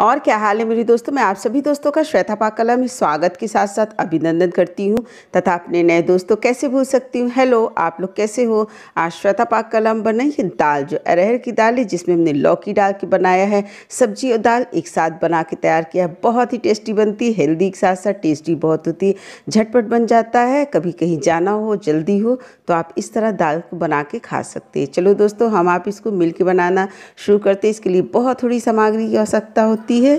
और क्या हाल है मेरी दोस्तों मैं आप सभी दोस्तों का श्वेता पाकला में स्वागत के साथ साथ अभिनंदन करती हूँ तथा अपने नए दोस्तों कैसे भूल सकती हूँ हेलो आप लोग कैसे हो आज श्वेता पाकला में बनाइए दाल जो अरहर की दाल है जिसमें हमने लौकी डाल के बनाया है सब्जी और दाल एक साथ बना के तैयार किया है बहुत ही टेस्टी बनती है हेल्दी के साथ साथ टेस्टी बहुत होती है झटपट बन जाता है कभी कहीं जाना हो जल्दी हो तो आप इस तरह दाल को बना के खा सकते हैं चलो दोस्तों हम आप इसको मिल के बनाना शुरू करते हैं इसके लिए बहुत थोड़ी सामग्री की आवश्यकता होती सकती है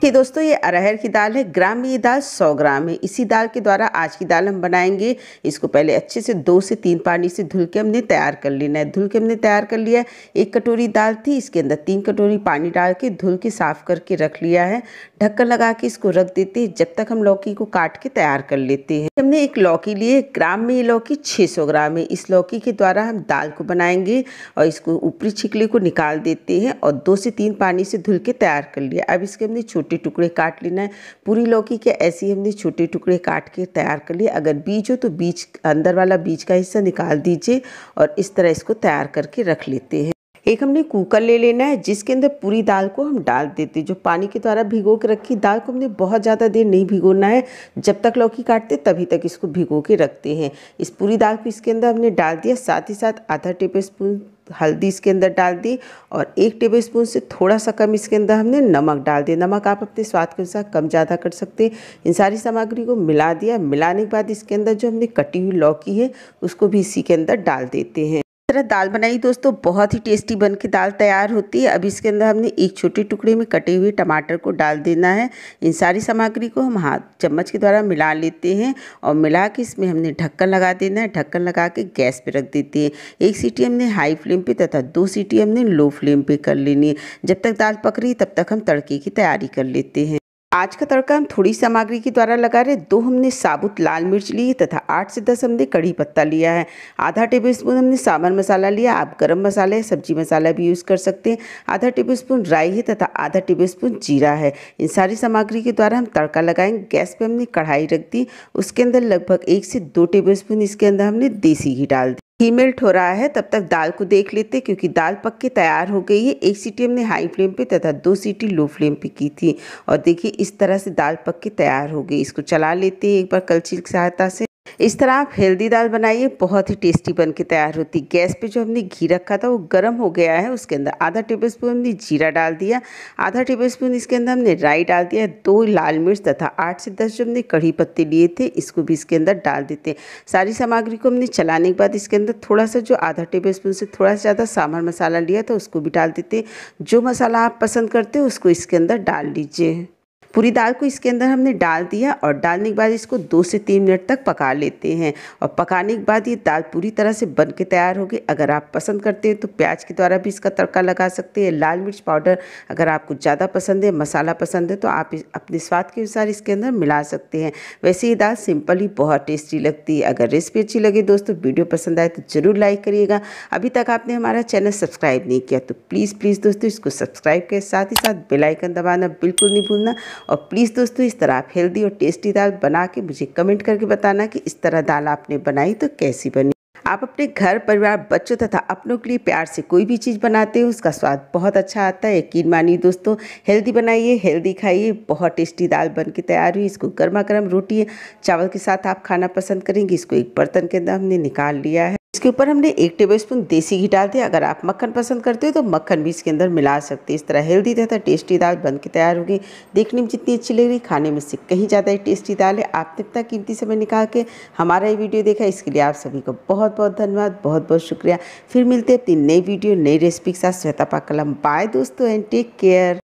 कि दोस्तों ये अरहर की दाल है ग्राम में ये दाल 100 ग्राम है इसी दाल के द्वारा आज की दाल हम बनाएंगे इसको पहले अच्छे से दो से तीन पानी से धुल के हमने तैयार कर लेना है धुल के हमने तैयार कर लिया है एक कटोरी दाल थी इसके अंदर तीन कटोरी पानी डाल के धुल के साफ़ करके रख लिया है ढक्कन लगा के इसको रख देते हैं जब तक हम लौकी को काट के तैयार कर लेते हैं हमने एक लौकी लिए ग्राम में ये लौकी सौ ग्राम है इस लौकी के द्वारा हम दाल को बनाएंगे और इसको ऊपरी छिकले को निकाल देते हैं और दो से तीन पानी से धुल के तैयार कर लिया अब इसके हमने छोटे छोटे टुकड़े काट लेना है पूरी लौकी के ऐसे ही हमने छोटे टुकड़े काट के तैयार कर लिए अगर बीज हो तो बीज अंदर वाला बीज का हिस्सा निकाल दीजिए और इस तरह इसको तैयार करके रख लेते हैं एक हमने कुकर ले लेना है जिसके अंदर पूरी दाल को हम डाल देते जो पानी के द्वारा भिगो के रखी दाल को हमने बहुत ज़्यादा देर नहीं भिगोना है जब तक लौकी काटते तभी तक इसको भिगो के रखते हैं इस पूरी दाल को इसके अंदर हमने डाल दिया साथ ही साथ आधा टेबल स्पून हल्दी इसके अंदर डाल दी और एक टेबल स्पून से थोड़ा सा कम इसके अंदर हमने नमक डाल दिया नमक आप अपने स्वाद के अनुसार कम ज़्यादा कर सकते हैं इन सारी सामग्री को मिला दिया मिलाने के बाद इसके अंदर जो हमने कटी हुई लौकी है उसको भी इसी के अंदर डाल देते हैं तरह दाल बनाई दोस्तों बहुत ही टेस्टी बन के दाल तैयार होती है अब इसके अंदर हमने एक छोटे टुकड़े में कटे हुए टमाटर को डाल देना है इन सारी सामग्री को हम हाथ चम्मच के द्वारा मिला लेते हैं और मिला के इसमें हमने ढक्कन लगा देना है ढक्कन लगा के गैस पर रख देते हैं एक सीटी हमने हाई फ्लेम पर तथा दो सीटी हमने लो फ्लेम पर कर लेनी है जब तक दाल पक रही तब तक हम तड़के की तैयारी कर लेते हैं आज का तड़का हम थोड़ी सामग्री के द्वारा लगा रहे दो हमने साबुत लाल मिर्च ली तथा आठ से दस हमने कड़ी पत्ता लिया है आधा टेबल स्पून हमने सांबर मसाला लिया आप गरम मसाला या सब्जी मसाला भी यूज़ कर सकते हैं आधा टेबल स्पून राई है तथा आधा टेबल स्पून जीरा है इन सारी सामग्री के द्वारा हम तड़का लगाएंगे गैस पर हमने कढ़ाई रख दी उसके अंदर लगभग एक से दो टेबल स्पून इसके अंदर हमने देसी घी डाल दी ही मेल्ट हो रहा है तब तक दाल को देख लेते क्योंकि दाल पक के तैयार हो गई है एक सीटी हमने हाई फ्लेम पे तथा दो सीटी लो फ्लेम पे की थी और देखिए इस तरह से दाल पक के तैयार हो गई इसको चला लेते हैं एक बार कलछी की सहायता से इस तरह आप हेल्दी दाल बनाइए बहुत ही टेस्टी बन के तैयार होती गैस पे जो हमने घी रखा था वो गर्म हो गया है उसके अंदर आधा टेबल स्पून हमने जीरा डाल दिया आधा टेबल स्पून इसके अंदर हमने राई डाल दिया दो लाल मिर्च तथा आठ से दस जो हमने कढ़ी पत्ते लिए थे इसको भी इसके अंदर डाल देते हैं सारी सामग्री को हमने चलाने के बाद इसके अंदर थोड़ा सा जो आधा टेबल स्पून से थोड़ा सा ज़्यादा सांभर मसाला लिया था उसको भी डाल देते जो मसाला आप पसंद करते हो उसको इसके अंदर डाल लीजिए पूरी दाल को इसके अंदर हमने डाल दिया और डालने के बाद इसको दो से तीन मिनट तक पका लेते हैं और पकाने के बाद ये दाल पूरी तरह से बन के तैयार हो गई अगर आप पसंद करते हैं तो प्याज के द्वारा भी इसका तड़का लगा सकते हैं लाल मिर्च पाउडर अगर आपको ज़्यादा पसंद है मसाला पसंद है तो आप अपने स्वाद के अनुसार इसके अंदर मिला सकते हैं वैसे ये दाल सिंपल ही बहुत टेस्टी लगती है अगर रेसिपी अच्छी लगे दोस्तों वीडियो पसंद आए तो ज़रूर लाइक करिएगा अभी तक आपने हमारा चैनल सब्सक्राइब नहीं किया तो प्लीज़ प्लीज़ दोस्तों इसको सब्सक्राइब के साथ ही साथ बेलाइकन दबाना बिल्कुल नहीं भूलना और प्लीज़ दोस्तों इस तरह आप हेल्दी और टेस्टी दाल बना के मुझे कमेंट करके बताना कि इस तरह दाल आपने बनाई तो कैसी बनी आप अपने घर परिवार बच्चों तथा अपनों के लिए प्यार से कोई भी चीज़ बनाते हो उसका स्वाद बहुत अच्छा आता है यकीन मानिए दोस्तों हेल्दी बनाइए हेल्दी खाइए बहुत टेस्टी दाल बन के तैयार हुई इसको गर्मा गर्म रोटी चावल के साथ आप खाना पसंद करेंगे इसको एक बर्तन के अंदर हमने निकाल लिया है इसके ऊपर हमने एक टेबल स्पून देसी घी डाल दिया अगर आप मक्खन पसंद करते हो तो मक्खन भी इसके अंदर मिला सकते हैं इस तरह हेल्दी तथा टेस्टी दाल बन के तैयार होगी देखने में जितनी अच्छी लग रही खाने में से कहीं ज़्यादा ही टेस्टी दाल है आपने इतना कीमती समय निकाल के हमारा ये वीडियो देखा इसके लिए आप सभी को बहुत बहुत धन्यवाद बहुत बहुत शुक्रिया फिर मिलते हैं अपनी नई वीडियो नई रेसिपी के साथ श्वेता पाकलम बाय दोस्तों एंड टेक केयर